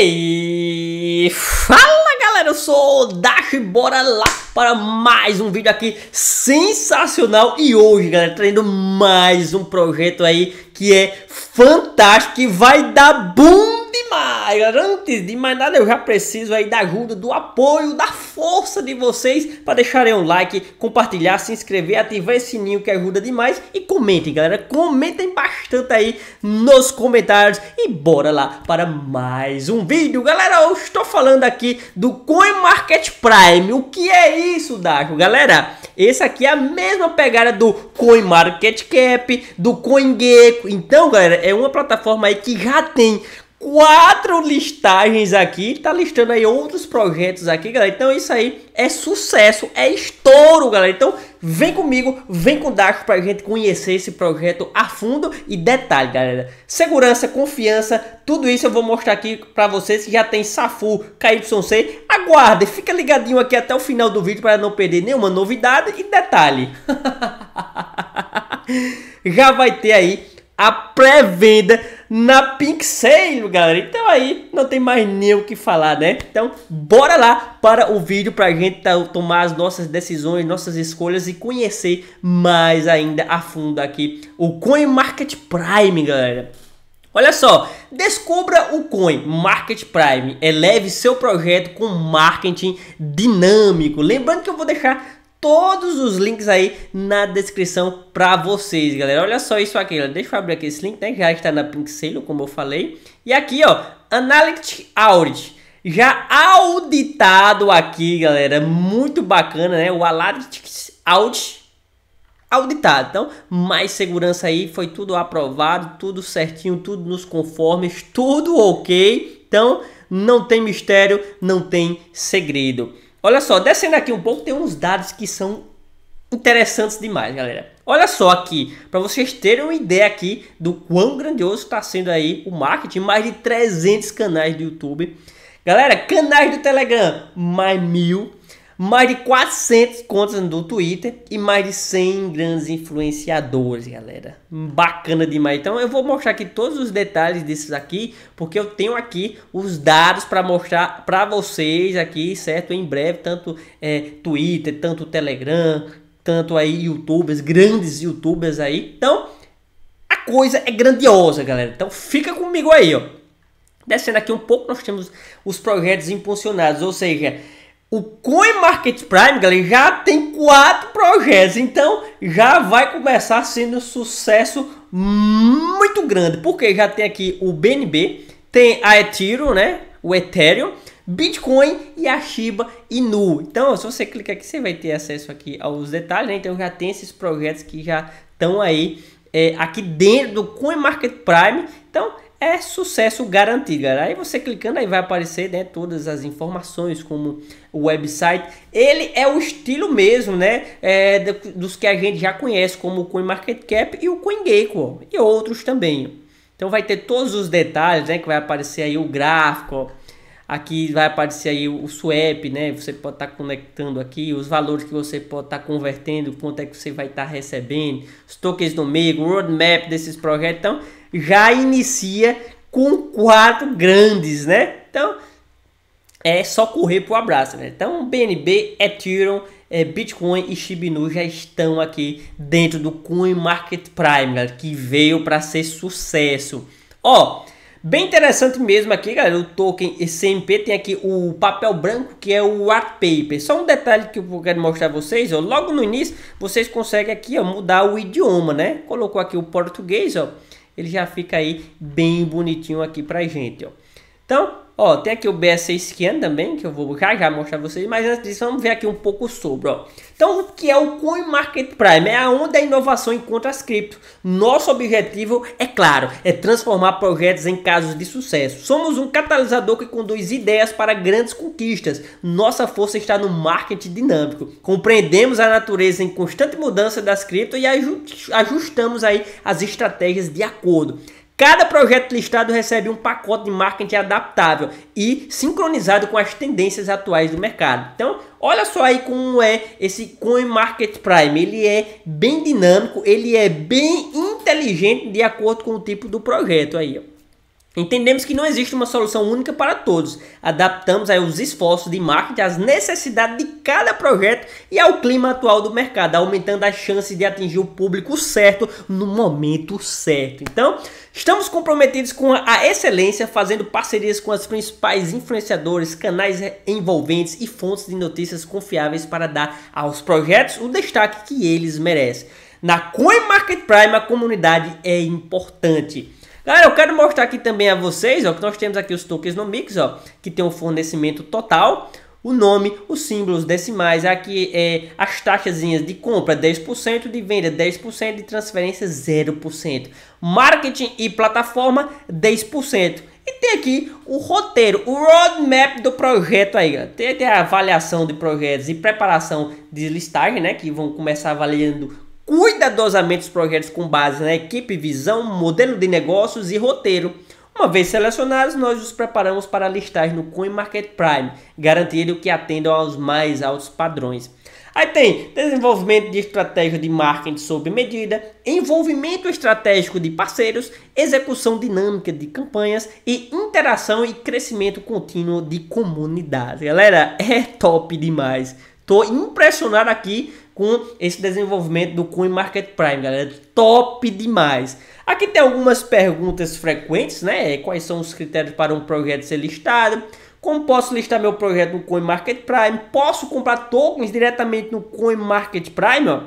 E fala galera, eu sou o Dash, bora lá para mais um vídeo aqui sensacional E hoje galera, trazendo mais um projeto aí que é fantástico, e vai dar boom demais Antes de mais nada eu já preciso aí da ajuda, do apoio, da força de vocês para deixarem um like, compartilhar, se inscrever, ativar esse sininho que ajuda demais e comentem, galera. Comentem bastante aí nos comentários e bora lá para mais um vídeo. Galera, eu estou falando aqui do Coin Market Prime, O que é isso, Daco? Galera, esse aqui é a mesma pegada do Coin Market Cap, do CoinGecko. Então, galera, é uma plataforma aí que já tem quatro listagens aqui, tá listando aí outros projetos aqui, galera. Então isso aí é sucesso, é estouro, galera. Então vem comigo, vem com o Dacho pra gente conhecer esse projeto a fundo e detalhe, galera. Segurança, confiança, tudo isso eu vou mostrar aqui pra vocês que já tem Safu, KYC. Aguarde, fica ligadinho aqui até o final do vídeo para não perder nenhuma novidade e detalhe. já vai ter aí a pré-venda na Pink Sale, galera. Então aí não tem mais nem o que falar, né? Então bora lá para o vídeo para a gente tá, tomar as nossas decisões, nossas escolhas e conhecer mais ainda a fundo aqui o Coin Market Prime, galera. Olha só, descubra o Coin Market Prime, eleve seu projeto com marketing dinâmico. Lembrando que eu vou deixar todos os links aí na descrição para vocês, galera. Olha só isso aqui, ó. deixa eu abrir aqui esse link, né, já está na Pink como eu falei. E aqui, ó, Analytics Audit já auditado aqui, galera. Muito bacana, né? O Analytics Audit auditado. Então, mais segurança aí, foi tudo aprovado, tudo certinho, tudo nos conformes, tudo OK. Então, não tem mistério, não tem segredo. Olha só, descendo aqui um pouco, tem uns dados que são interessantes demais, galera. Olha só aqui, para vocês terem uma ideia aqui do quão grandioso está sendo aí o marketing, mais de 300 canais do YouTube. Galera, canais do Telegram, mais mil mais de 400 contas do Twitter e mais de 100 grandes influenciadores, galera. Bacana demais. Então eu vou mostrar aqui todos os detalhes desses aqui, porque eu tenho aqui os dados para mostrar para vocês aqui, certo? Em breve, tanto é, Twitter, tanto Telegram, tanto aí YouTubers, grandes YouTubers aí. Então a coisa é grandiosa, galera. Então fica comigo aí, ó. Descendo aqui um pouco, nós temos os projetos impulsionados, ou seja, o Coin Prime, galera, já tem quatro projetos, então já vai começar sendo um sucesso muito grande, porque já tem aqui o BNB, tem a Ethereum, né? O Ethereum, Bitcoin e a Shiba Inu. Então, se você clicar aqui, você vai ter acesso aqui aos detalhes, né? Então já tem esses projetos que já estão aí é, aqui dentro do Coin Prime, Então, é sucesso garantido, galera. Aí você clicando aí vai aparecer, né, todas as informações como o website. Ele é o estilo mesmo, né, é, dos que a gente já conhece como o CoinMarketCap e o CoinGecko e outros também. Então vai ter todos os detalhes, né, que vai aparecer aí o gráfico, ó Aqui vai aparecer aí o swap, né? Você pode estar tá conectando aqui, os valores que você pode estar tá convertendo, quanto é que você vai estar tá recebendo, os tokens do meio, roadmap desses projetos. Então, já inicia com quatro grandes, né? Então, é só correr para o abraço, né? Então, BNB, Ethereum, é, Bitcoin e Shibinu já estão aqui dentro do Coin Market Prime, galera, que veio para ser sucesso. Ó, oh, Bem interessante mesmo aqui, galera, o token SMP tem aqui o papel branco que é o art paper. Só um detalhe que eu quero mostrar a vocês, ó, logo no início vocês conseguem aqui ó, mudar o idioma, né? Colocou aqui o português, ó, ele já fica aí bem bonitinho aqui pra gente, ó. Então, ó, tem aqui o BSC Scan também, que eu vou já já mostrar vocês, mas antes disso vamos ver aqui um pouco sobre, ó. Então, o que é o Coin Market Prime? É onde a inovação encontra as cripto. Nosso objetivo, é claro, é transformar projetos em casos de sucesso. Somos um catalisador que conduz ideias para grandes conquistas. Nossa força está no marketing dinâmico. Compreendemos a natureza em constante mudança das cripto e ajustamos aí as estratégias de acordo. Cada projeto listado recebe um pacote de marketing adaptável e sincronizado com as tendências atuais do mercado. Então, olha só aí como é esse Coin Market Prime. Ele é bem dinâmico, ele é bem inteligente de acordo com o tipo do projeto aí. Entendemos que não existe uma solução única para todos. Adaptamos aí os esforços de marketing às necessidades de cada projeto e ao clima atual do mercado, aumentando a chance de atingir o público certo no momento certo. Então, estamos comprometidos com a excelência, fazendo parcerias com as principais influenciadores, canais envolventes e fontes de notícias confiáveis para dar aos projetos o destaque que eles merecem. Na Coin Market Prime, a comunidade é importante. Galera, ah, eu quero mostrar aqui também a vocês, ó, que nós temos aqui os tokens no Mix, ó, que tem um fornecimento total, o nome, os símbolos decimais, aqui é as taxazinhas de compra 10%, de venda 10%, de transferência 0%, marketing e plataforma 10%. E tem aqui o roteiro, o roadmap do projeto aí, ó. Tem, tem a avaliação de projetos e preparação de listagem, né, que vão começar avaliando cuidadosamente os projetos com base na equipe, visão, modelo de negócios e roteiro. Uma vez selecionados, nós os preparamos para listar no Market Prime, garantindo que atendam aos mais altos padrões. Aí tem desenvolvimento de estratégia de marketing sob medida, envolvimento estratégico de parceiros, execução dinâmica de campanhas e interação e crescimento contínuo de comunidade. Galera, é top demais. Tô impressionado aqui com esse desenvolvimento do Coin Market Prime, galera. Top demais. Aqui tem algumas perguntas frequentes, né? É, quais são os critérios para um projeto ser listado? Como posso listar meu projeto no Coin Market Prime? Posso comprar tokens diretamente no Coin Market Prime?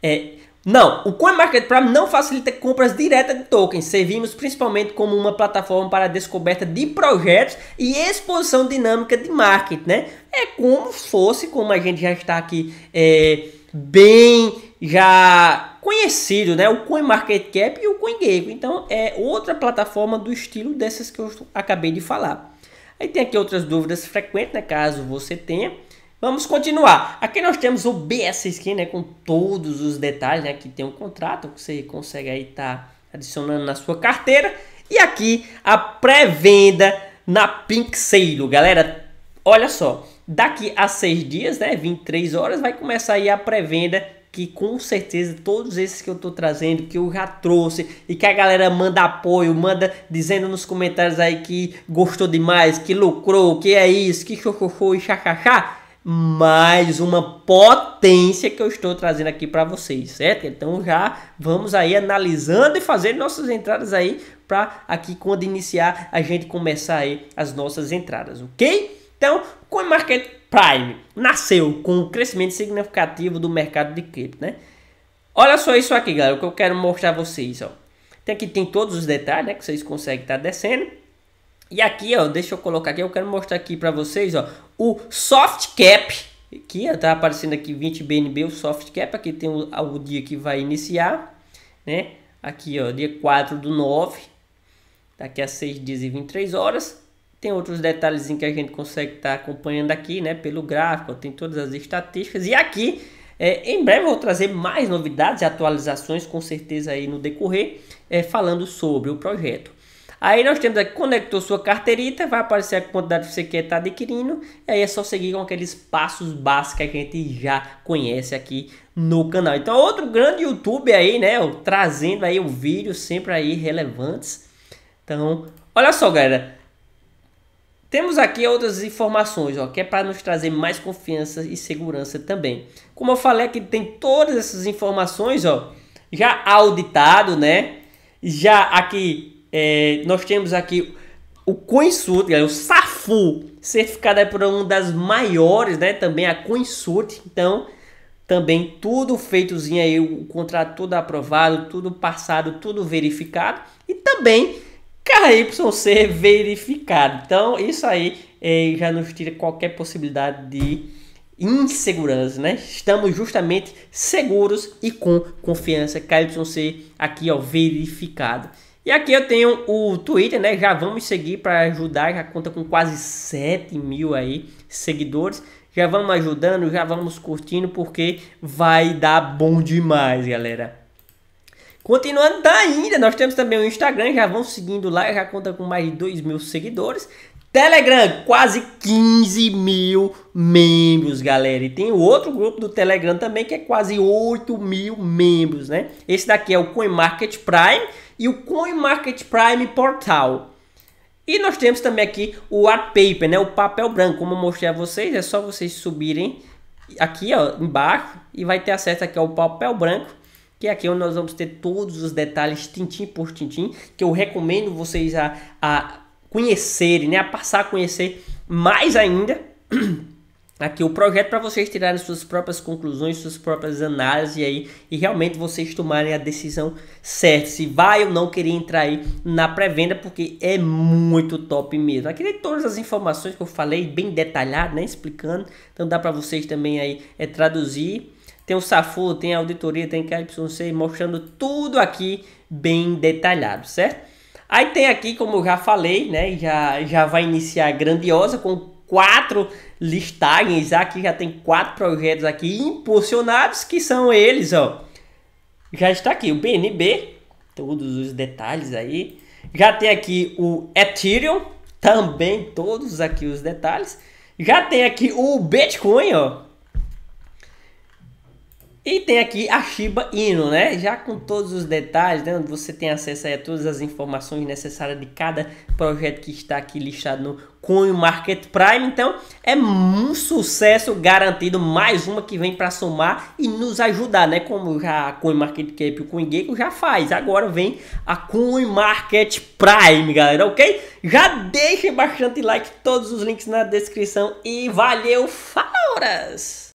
É, não, o CoinMarketPrime não facilita compras diretas de tokens. Servimos principalmente como uma plataforma para descoberta de projetos e exposição dinâmica de marketing, né? É como se fosse, como a gente já está aqui é, bem já conhecido, né? O CoinMarketCap e o CoinGecko. Então é outra plataforma do estilo dessas que eu acabei de falar. Aí tem aqui outras dúvidas frequentes, né? Caso você tenha. Vamos continuar. Aqui nós temos o BS Skin, né, com todos os detalhes, né, que tem um contrato que você consegue aí estar tá adicionando na sua carteira. E aqui a pré-venda na Pink Sale, galera. Olha só, daqui a seis dias, né, 23 horas, vai começar aí a pré-venda que com certeza todos esses que eu tô trazendo, que eu já trouxe e que a galera manda apoio, manda dizendo nos comentários aí que gostou demais, que lucrou, que é isso, que xoxoxo e xaxaxá, mais uma potência que eu estou trazendo aqui para vocês, certo? Então já vamos aí analisando e fazendo nossas entradas aí para aqui quando iniciar a gente começar aí as nossas entradas, ok? Então, o Market Prime nasceu com o crescimento significativo do mercado de cripto, né? Olha só isso aqui, galera, o que eu quero mostrar a vocês, ó. Tem aqui tem todos os detalhes, né, que vocês conseguem estar tá descendo. E aqui, ó, deixa eu colocar aqui, eu quero mostrar aqui para vocês, ó, o soft cap, que está aparecendo aqui 20 BNB, o soft cap, aqui tem o, o dia que vai iniciar, né? Aqui, ó, dia 4 do 9, daqui a 6 dias e 23 horas. Tem outros detalhes que a gente consegue estar tá acompanhando aqui, né? Pelo gráfico, tem todas as estatísticas. E aqui, é, em breve eu vou trazer mais novidades e atualizações, com certeza aí no decorrer, é, falando sobre o projeto. Aí nós temos aqui, conectou sua carteirita, vai aparecer a quantidade que você quer estar tá adquirindo. E aí é só seguir com aqueles passos básicos que a gente já conhece aqui no canal. Então outro grande YouTube aí, né? Trazendo aí o vídeo sempre aí relevantes. Então, olha só, galera. Temos aqui outras informações, ó, que é para nos trazer mais confiança e segurança também. Como eu falei que tem todas essas informações, ó, já auditado, né? Já aqui é, nós temos aqui o Coinsult, é o Safu, certificado é por uma das maiores, né? Também a Coinsult. Então, também tudo feitozinho aí, o contrato tudo aprovado, tudo passado, tudo verificado. E também KYC verificado. Então, isso aí é, já nos tira qualquer possibilidade de insegurança, né? Estamos justamente seguros e com confiança. KYC aqui, ó, verificado. E aqui eu tenho o Twitter, né? Já vamos seguir para ajudar, já conta com quase 7 mil aí seguidores. Já vamos ajudando, já vamos curtindo, porque vai dar bom demais, galera. Continuando tá ainda, nós temos também o Instagram, já vão seguindo lá, já conta com mais de 2 mil seguidores. Telegram, quase 15 mil membros, galera. E tem outro grupo do Telegram também que é quase 8 mil membros, né? Esse daqui é o CoinMarket Prime e o Prime Portal. E nós temos também aqui o Art Paper, né? o papel branco, como eu mostrei a vocês, é só vocês subirem aqui ó, embaixo e vai ter acesso aqui ao papel branco, que é aqui onde nós vamos ter todos os detalhes tintim por tintim, que eu recomendo vocês a, a conhecerem, né? a passar a conhecer mais ainda. aqui o projeto para vocês tirarem suas próprias conclusões, suas próprias análises aí e realmente vocês tomarem a decisão certa se vai ou não querer entrar aí na pré-venda, porque é muito top mesmo. Aqui tem todas as informações que eu falei, bem detalhado, né, explicando, então dá para vocês também aí é, traduzir. Tem o Safu, tem a auditoria, tem KYC, mostrando tudo aqui bem detalhado, certo? Aí tem aqui, como eu já falei, né, já, já vai iniciar grandiosa com quatro listagens. Aqui já tem quatro projetos aqui impulsionados que são eles, ó. Já está aqui o BNB, todos os detalhes aí. Já tem aqui o Ethereum, também todos aqui os detalhes. Já tem aqui o Bitcoin, ó. E tem aqui a Shiba Inu, né? Já com todos os detalhes, né? você tem acesso a todas as informações necessárias de cada projeto que está aqui listado no Coin Market Prime. Então, é um sucesso garantido, mais uma que vem para somar e nos ajudar, né? Como já a Coin Market Cap e o CoinGecko já faz. Agora vem a Coin Market Prime, galera, OK? Já deixem bastante like, todos os links na descrição e valeu, fauras!